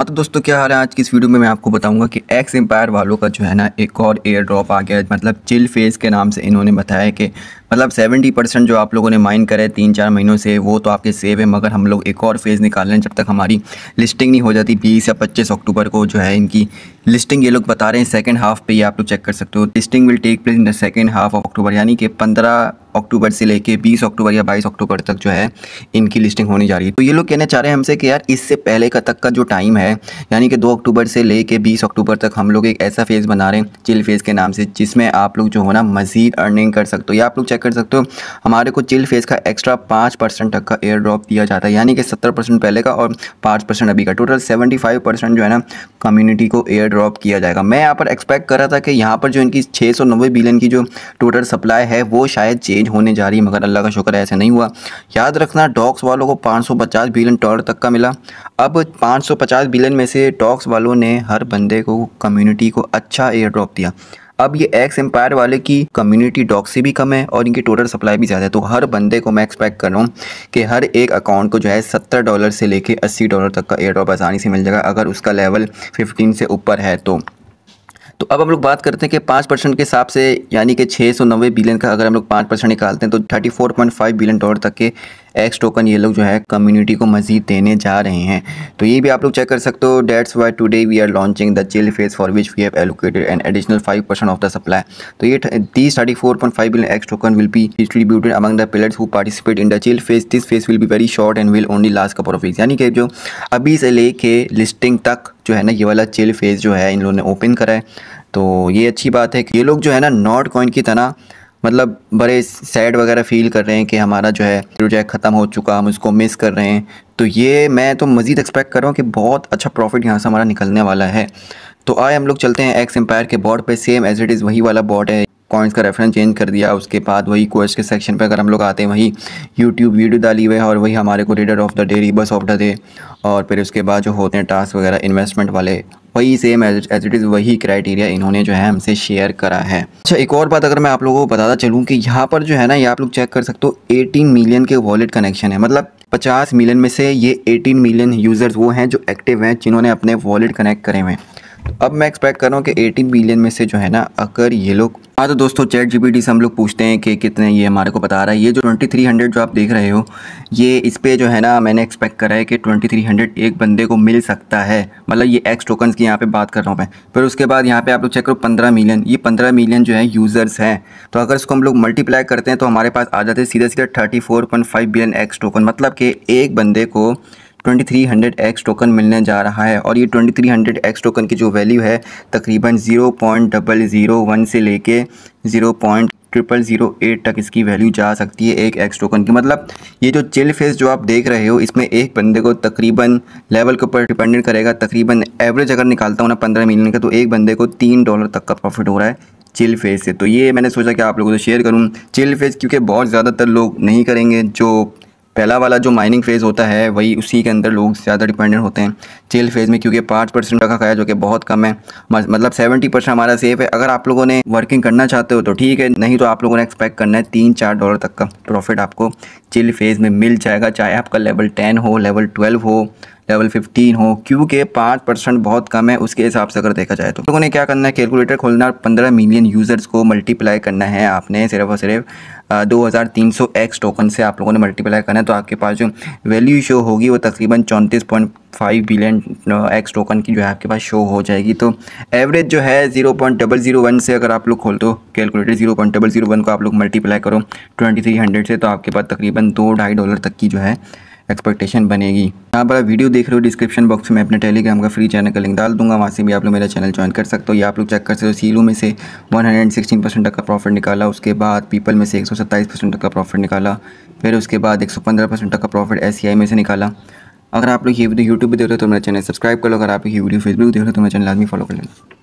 हाँ तो दोस्तों क्या हाल है आज की इस वीडियो में मैं आपको बताऊंगा कि एक्स एम्पायर वालों का जो है ना एक और एयर ड्रॉप आ गया मतलब चिल फेस के नाम से इन्होंने बताया कि मतलब 70 परसेंट जो आप लोगों ने माइन करा है तीन चार महीनों से वो तो आपके सेव है मगर हम लोग एक और फेज़ निकाल रहे हैं जब तक हमारी लिस्टिंग नहीं हो जाती बीस या पच्चीस अक्टूबर को जो है इनकी लिस्टिंग ये लोग बता रहे हैं सेकेंड हाफ पे ये आप लोग चेक कर सकते हो listing will take place in the second half of October यानी कि पंद्रह अक्टूबर से लेके 20 अक्टूबर या 22 अक्टूबर तक जो है इनकी लिस्टिंग होने जा रही है तो ये लोग कहना चाह रहे हैं हमसे कि यार इससे पहले का तक का जो टाइम है यानी कि 2 अक्टूबर से लेके 20 अक्टूबर तक हम लोग एक ऐसा फेज़ बना रहे हैं चिल फेज़ के नाम से जिसमें आप लोग जो हो ना मज़ीद अर्निंग कर सकते हो या आप लोग चेक चेक कर सकते हो हमारे को चिल फेस का एक्स्ट्रा पाँच परसेंट तक का एयर ड्रॉप दिया जाता है यानी कि सत्तर परसेंट पहले का और पाँच परसेंट अभी का टोटल सेवेंटी फाइव परसेंट जो है ना कम्युनिटी को एयर ड्रॉप किया जाएगा मैं यहाँ पर एक्सपेक्ट कर रहा था कि यहाँ पर जो इनकी छः सौ नब्बे बिलियन की जो टोटल सप्लाई है वो शायद चेंज होने जा रही है मगर अल्लाह का शुक्र ऐसा नहीं हुआ याद रखना डॉक्स वालों को पाँच सौ पचास बिलियन टॉलर तक का मिला अब पाँच सौ पचास बिलियन में से टॉक्स वालों ने हर बंदे को कम्युनिटी को अच्छा एयर ड्रॉप दिया अब ये एक्स एम्पायर वाले की कम्युनिटी डॉक से भी कम है और इनकी टोटल सप्लाई भी ज़्यादा है तो हर बंदे को मैं एक्सपेक्ट कर रहा हूँ कि हर एक अकाउंट को जो है सत्तर डॉलर से लेके अस्सी डॉलर तक का एयर ड्रॉप आसानी से मिल जाएगा अगर उसका लेवल फिफ्टीन से ऊपर है तो तो अब हम लोग बात करते हैं कि पाँच परसेंट के हिसाब से यानी कि छः सौ नब्बे बिलियन का अगर हम लोग पाँच परसेंट निकालते हैं तो thirty four point five billion dollar तक के एक्स टोकन ये लोग जो है कम्युनिटी को मजीद देने जा रहे हैं तो ये भी आप लोग चेक कर सकते हो dates why today we are launching the chill phase for which we have allocated an additional five percent of the supply तो ये this thirty four point five billion X token will be distributed among the players who participate in the chill phase this phase will be very short and will only last couple of week यानी कि जो अभी से लेके listing तक जो है ना ये वाला चिल फेज जो है इन लोगों ने ओपन करा है तो ये अच्छी बात है कि ये लोग जो है ना नॉट कॉइन की तरह मतलब बड़े सैड वगैरह फील कर रहे हैं कि हमारा जो है प्रोजेक्ट ख़त्म हो चुका हम उसको मिस कर रहे हैं तो ये मैं तो मज़ीद एक्सपेक्ट कर रहा हूँ कि बहुत अच्छा प्रॉफिट यहाँ से हमारा निकलने वाला है तो आए हम लोग चलते हैं एक्स एम्पायर के बोर्ड पे सेम एज इट इज़ वही वाला बोर्ड है कॉइन्स का रेफरेंस चेंज कर दिया उसके बाद वही कोर्स के सेक्शन पे अगर हम लोग आते हैं वही यूट्यूब वीडियो डाली हुई है और वही हमारे को riddle of the day rebus of the day और फिर उसके बाद जो होते हैं टास्क वगैरह इन्वेस्टमेंट वाले वही सेम एज इट इज़ वही क्राइटेरिया इन्होंने जो है हमसे शेयर करा है अच्छा एक और बात अगर मैं आप लोगों को बताता चलूँ कि यहाँ पर जो है ना ये आप लोग चेक कर सकते हो एटीन मिलियन के वॉलेट कनेक्शन है मतलब 50 मिलियन में से ये 18 मिलियन यूज़र्स वो हैं जो एक्टिव हैं जिन्होंने अपने वॉलेट कनेक्ट करे हुए हैं तो अब मैं एक्सपेक्ट कर रहा हूँ कि एटीन बिलियन में से जो है ना अगर ये लोग हाँ तो दोस्तों चैट जीपीटी से हम लोग पूछते हैं कि कितने ये हमारे को बता रहा है ये जो 2300 जो आप देख रहे हो ये इस पर जो है ना मैंने एक्सपेक्ट करा है कि 2300 एक बंदे को मिल सकता है मतलब ये एक्स टोकन्स की यहाँ पे बात कर रहा हूँ मैं फिर उसके बाद यहाँ पे आप लोग चेक करो 15 मिलियन ये 15 मिलियन जो है यूज़र्स हैं तो अगर इसको हम लोग मल्टीप्लाई करते हैं तो हमारे पास आ जाते हैं सीधे सीधे थर्टी बिलियन एक्स टोकन मतलब कि एक बंदे को 2300x टोकन मिलने जा रहा है और ये 2300x टोकन की जो वैल्यू है तकरीबन 0.001 से लेके 0 ट्रिपल ज़ीरो एट तक इसकी वैल्यू जा सकती है एक एक्स टोकन की मतलब ये जो चिल फेस जो आप देख रहे हो इसमें एक बंदे को तकरीबन लेवल के ऊपर डिपेंडेंट करेगा तकरीबन एवरेज अगर निकालता हूँ ना पंद्रह मिलियन का तो एक बंदे को तीन डॉलर तक का प्रॉफिट हो रहा है चिल फेस से तो ये मैंने सोचा कि आप लोगों से शेयर करूँ चिल फेस क्योंकि बहुत ज़्यादातर लोग नहीं करेंगे जो पहला वाला जो माइनिंग फेज़ होता है वही उसी के अंदर लोग ज़्यादा डिपेंडेंट होते हैं चिल फेज़ में क्योंकि पाँच परसेंट रखा गया जो कि बहुत कम है मतलब सेवेंटी परसेंट हमारा सेफ है अगर आप लोगों ने वर्किंग करना चाहते हो तो ठीक है नहीं तो आप लोगों ने एक्सपेक्ट करना है तीन चार डॉलर तक का प्रॉफिट आपको चिल फेज़ में मिल जाएगा चाहे आपका लेवल टेन हो लेवल ट्वेल्व हो लेवल फिफ्टीन हो क्योंकि पाँच परसेंट बहुत कम है उसके हिसाब से अगर देखा जाए तो लोगों ने क्या करना है कैलकुलेटर खोलना और पंद्रह मिलियन यूज़र्स को मल्टीप्लाई करना है आपने सिर्फ और सिर्फ दो हज़ार तीन सौ एक्स टोकन से आप लोगों ने मल्टीप्लाई करना है तो आपके पास जो वैल्यू शो होगी वो तकरीबन चौंतीस point five billion X token की जो है आपके पास शो हो जाएगी तो एवरेज जो है zero point double zero one से अगर आप लोग खोल दो calculator zero point double zero one को आप लोग मल्टीप्लाई करो ट्वेंटी थ्री हंड्रेड से तो आपके पास तकरीबन दो ढाई डॉलर तक की जो है एक्सपेक्टेशन बनेगी यहाँ पर आप वीडियो देख रहे हो डिस्क्रिप्शन बॉक्स में अपने टेलीग्राम का फ्री चैनल का लिंक डाल दूंगा वहाँ से भी आप लोग मेरा चैनल ज्वाइन कर सकते हो या आप लोग चेक कर सकते हो सीलू में से 116 परसेंट तक का प्रॉफिट निकाला उसके बाद पीपल में से 127 परसेंट तक का प्रॉफिट निकाला फिर उसके बाद 115 परसेंट तक का प्रॉफिट एस में से निकाला अगर आप लोग ये वीडियो यूट्यूब पर देख रहे हो तो मेरा चैनल सब्सक्राइब कर लो अगर आप ये वीडियो फेसबुक देख रहे हो तो मेरा चैनल आदमी फॉलो कर लेना